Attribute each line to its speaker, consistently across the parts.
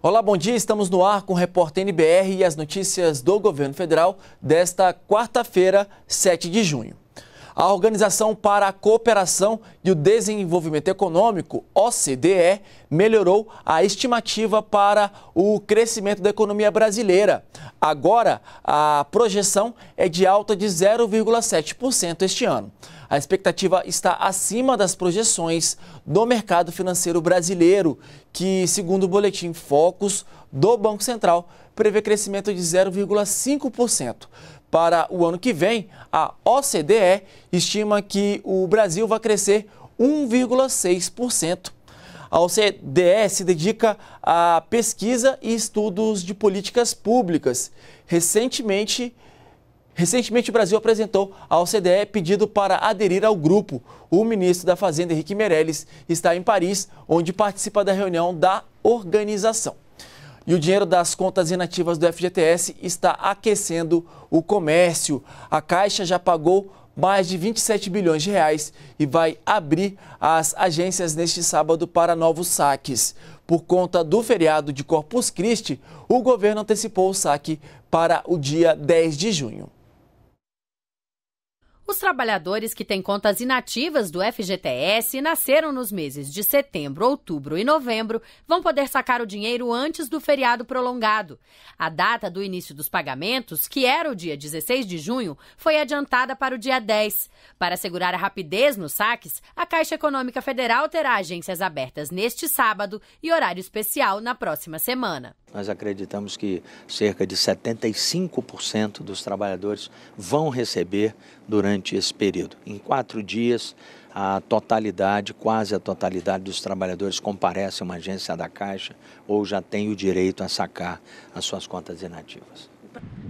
Speaker 1: Olá, bom dia. Estamos no ar com o repórter NBR e as notícias do governo federal desta quarta-feira, 7 de junho. A Organização para a Cooperação e o Desenvolvimento Econômico, OCDE, melhorou a estimativa para o crescimento da economia brasileira. Agora, a projeção é de alta de 0,7% este ano. A expectativa está acima das projeções do mercado financeiro brasileiro, que, segundo o boletim Focus do Banco Central, prevê crescimento de 0,5%. Para o ano que vem, a OCDE estima que o Brasil vai crescer 1,6%. A OCDE se dedica à pesquisa e estudos de políticas públicas. Recentemente, recentemente o Brasil apresentou à OCDE pedido para aderir ao grupo. O ministro da Fazenda, Henrique Meirelles, está em Paris, onde participa da reunião da organização. E o dinheiro das contas inativas do FGTS está aquecendo o comércio. A Caixa já pagou mais de 27 bilhões de reais e vai abrir as agências neste sábado para novos saques. Por conta do feriado de Corpus Christi, o governo antecipou o saque para o dia 10 de junho.
Speaker 2: Os trabalhadores que têm contas inativas do FGTS e nasceram nos meses de setembro, outubro e novembro vão poder sacar o dinheiro antes do feriado prolongado. A data do início dos pagamentos, que era o dia 16 de junho, foi adiantada para o dia 10. Para assegurar a rapidez nos saques, a Caixa Econômica Federal terá agências abertas neste sábado e horário especial na próxima semana.
Speaker 1: Nós acreditamos que cerca de 75% dos trabalhadores vão receber durante esse período. Em quatro dias, a totalidade, quase a totalidade dos trabalhadores comparece a uma agência da Caixa ou já tem o direito a sacar as suas contas inativas.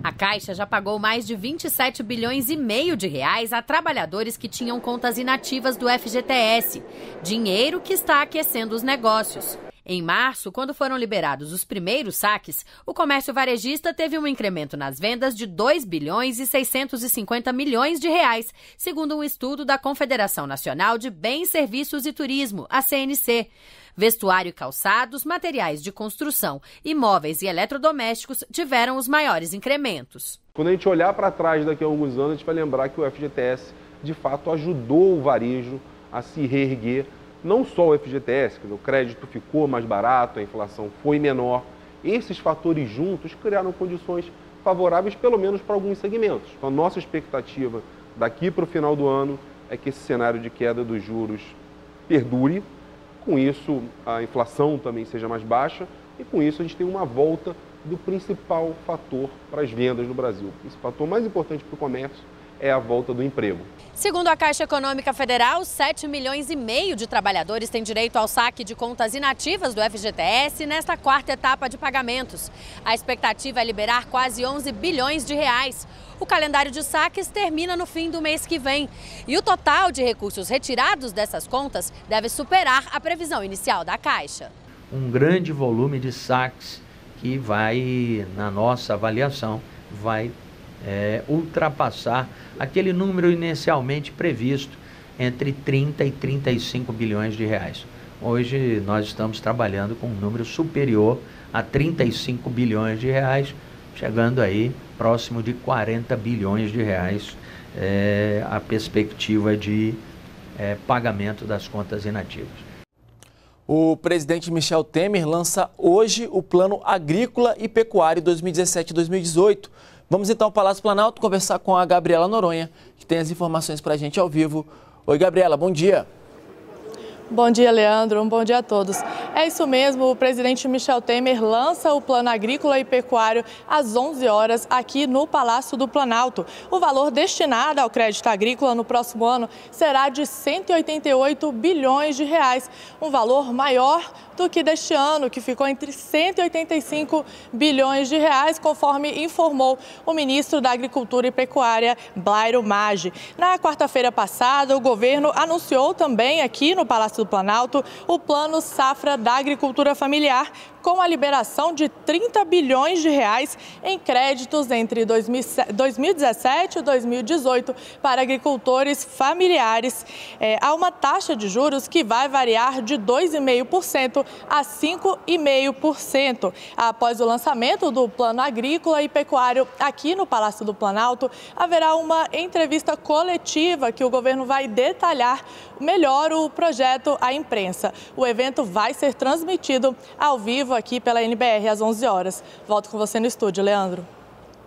Speaker 2: A Caixa já pagou mais de 27 bilhões e meio de reais a trabalhadores que tinham contas inativas do FGTS, dinheiro que está aquecendo os negócios. Em março, quando foram liberados os primeiros saques, o comércio varejista teve um incremento nas vendas de 2 bilhões e 650 milhões de reais, segundo um estudo da Confederação Nacional de Bens, Serviços e Turismo, a CNC. Vestuário e calçados, materiais de construção, imóveis e eletrodomésticos tiveram os maiores incrementos.
Speaker 3: Quando a gente olhar para trás daqui a alguns anos, a gente vai lembrar que o FGTS de fato ajudou o varejo a se reerguer não só o FGTS, que o crédito ficou mais barato, a inflação foi menor. Esses fatores juntos criaram condições favoráveis, pelo menos para alguns segmentos. Então, a nossa expectativa daqui para o final do ano é que esse cenário de queda dos juros perdure, com isso a inflação também seja mais baixa e com isso a gente tem uma volta do principal fator para as vendas no Brasil. Esse fator mais importante para o comércio é a volta do emprego.
Speaker 2: Segundo a Caixa Econômica Federal, 7 milhões e meio de trabalhadores têm direito ao saque de contas inativas do FGTS nesta quarta etapa de pagamentos. A expectativa é liberar quase 11 bilhões de reais. O calendário de saques termina no fim do mês que vem. E o total de recursos retirados dessas contas deve superar a previsão inicial da Caixa.
Speaker 1: Um grande volume de saques que vai, na nossa avaliação, vai é, ultrapassar aquele número inicialmente previsto entre 30 e 35 bilhões de reais. Hoje nós estamos trabalhando com um número superior a 35 bilhões de reais, chegando aí próximo de 40 bilhões de reais é, a perspectiva de é, pagamento das contas inativas. O presidente Michel Temer lança hoje o Plano Agrícola e Pecuário 2017-2018 Vamos então ao Palácio Planalto conversar com a Gabriela Noronha, que tem as informações para a gente ao vivo. Oi, Gabriela, bom dia.
Speaker 4: Bom dia, Leandro. Um bom dia a todos. É isso mesmo, o presidente Michel Temer lança o Plano Agrícola e Pecuário às 11 horas aqui no Palácio do Planalto. O valor destinado ao crédito agrícola no próximo ano será de 188 bilhões de reais, um valor maior do que deste ano, que ficou entre 185 bilhões de reais, conforme informou o ministro da Agricultura e Pecuária, Blairo Maggi. Na quarta-feira passada, o governo anunciou também aqui no Palácio Palácio do Planalto, o Plano Safra da Agricultura Familiar, com a liberação de 30 bilhões de reais em créditos entre 2017 e 2018 para agricultores familiares, é, uma taxa de juros que vai variar de 2,5% a 5,5%. Após o lançamento do Plano Agrícola e Pecuário aqui no Palácio do Planalto, haverá uma entrevista coletiva que o governo vai detalhar melhor o projeto à imprensa. O evento vai ser transmitido ao vivo vivo aqui pela NBR às 11 horas. Volto com você no estúdio, Leandro.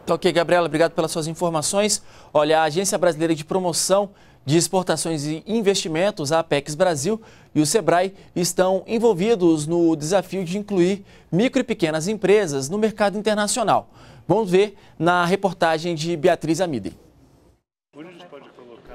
Speaker 1: Tá ok, Gabriela, obrigado pelas suas informações. Olha, a Agência Brasileira de Promoção de Exportações e Investimentos, a Apex Brasil, e o SEBRAE estão envolvidos no desafio de incluir micro e pequenas empresas no mercado internacional. Vamos ver na reportagem de Beatriz Amide.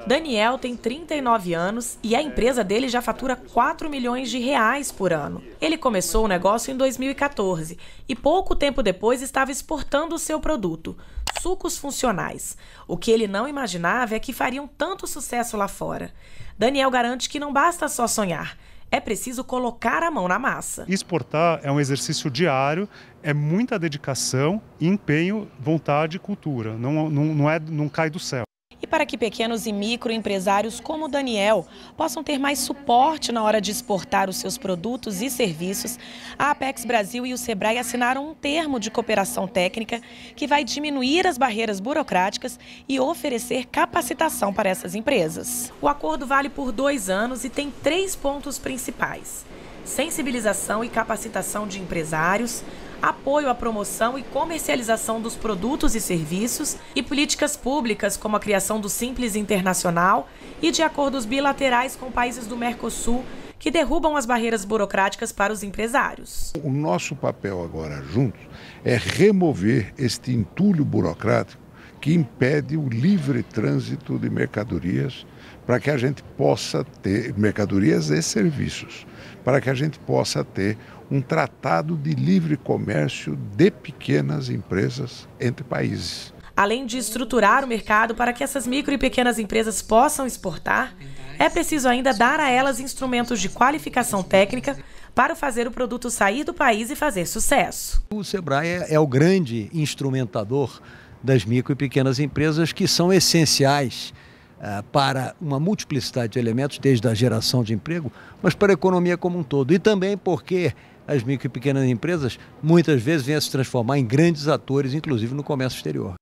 Speaker 5: Daniel tem 39 anos e a empresa dele já fatura 4 milhões de reais por ano. Ele começou o negócio em 2014 e pouco tempo depois estava exportando o seu produto, sucos funcionais. O que ele não imaginava é que fariam tanto sucesso lá fora. Daniel garante que não basta só sonhar é preciso colocar a mão na massa.
Speaker 3: Exportar é um exercício diário, é muita dedicação, empenho, vontade e cultura. Não, não, não, é, não cai do céu
Speaker 5: e para que pequenos e microempresários como Daniel possam ter mais suporte na hora de exportar os seus produtos e serviços, a Apex Brasil e o Sebrae assinaram um termo de cooperação técnica que vai diminuir as barreiras burocráticas e oferecer capacitação para essas empresas. O acordo vale por dois anos e tem três pontos principais sensibilização e capacitação de empresários, apoio à promoção e comercialização dos produtos e serviços e políticas públicas como a criação do Simples Internacional e de acordos bilaterais com países do Mercosul que derrubam as barreiras burocráticas para os empresários.
Speaker 3: O nosso papel agora juntos é remover este entulho burocrático que impede o livre trânsito de mercadorias para que a gente possa ter mercadorias e serviços, para que a gente possa ter um tratado de livre comércio de pequenas empresas entre países.
Speaker 5: Além de estruturar o mercado para que essas micro e pequenas empresas possam exportar, é preciso ainda dar a elas instrumentos de qualificação técnica para fazer o produto sair do país e fazer sucesso. O
Speaker 3: Sebrae é, é o grande instrumentador das micro e pequenas empresas que são essenciais eh, para uma multiplicidade de elementos, desde a geração de emprego, mas para a economia como um todo. E também porque as micro e pequenas empresas muitas vezes vêm a se transformar em grandes atores, inclusive no comércio exterior.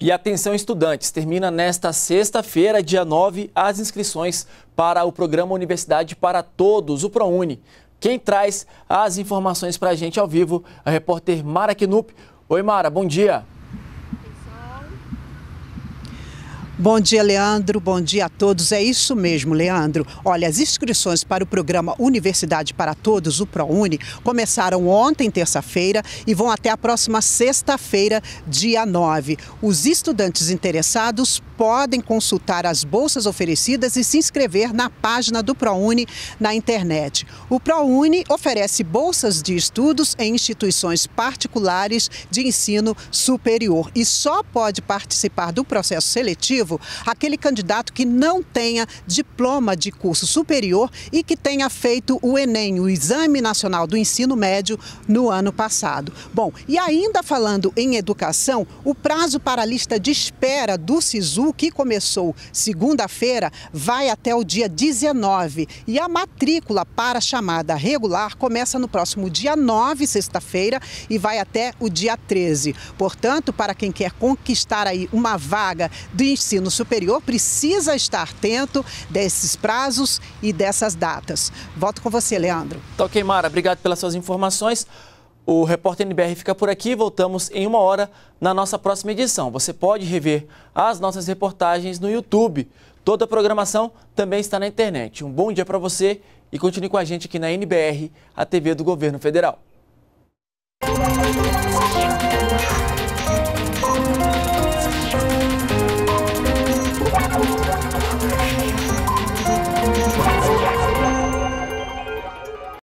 Speaker 1: E atenção estudantes, termina nesta sexta-feira, dia 9, as inscrições para o programa Universidade para Todos, o ProUni. Quem traz as informações para a gente ao vivo, a repórter Mara Knup. Oi
Speaker 3: Mara, bom dia. Bom dia, Leandro. Bom dia a todos. É isso mesmo, Leandro. Olha, as inscrições para o programa Universidade para Todos, o ProUni, começaram ontem, terça-feira, e vão até a próxima sexta-feira, dia 9. Os estudantes interessados podem consultar as bolsas oferecidas e se inscrever na página do ProUni na internet. O ProUni oferece bolsas de estudos em instituições particulares de ensino superior e só pode participar do processo seletivo aquele candidato que não tenha diploma de curso superior e que tenha feito o ENEM, o Exame Nacional do Ensino Médio, no ano passado. Bom, e ainda falando em educação, o prazo para a lista de espera do SISU o que começou segunda-feira, vai até o dia 19 e a matrícula para a chamada regular começa no próximo dia 9, sexta-feira, e vai até o dia 13. Portanto, para quem quer conquistar aí uma vaga de ensino superior, precisa estar atento desses prazos e dessas datas. Volto com você, Leandro.
Speaker 1: Toquei, ok, Mara. Obrigado pelas suas informações. O Repórter NBR fica por aqui. Voltamos em uma hora na nossa próxima edição. Você pode rever as nossas reportagens no YouTube. Toda a programação também está na internet. Um bom dia para você e continue com a gente aqui na NBR, a TV do Governo Federal.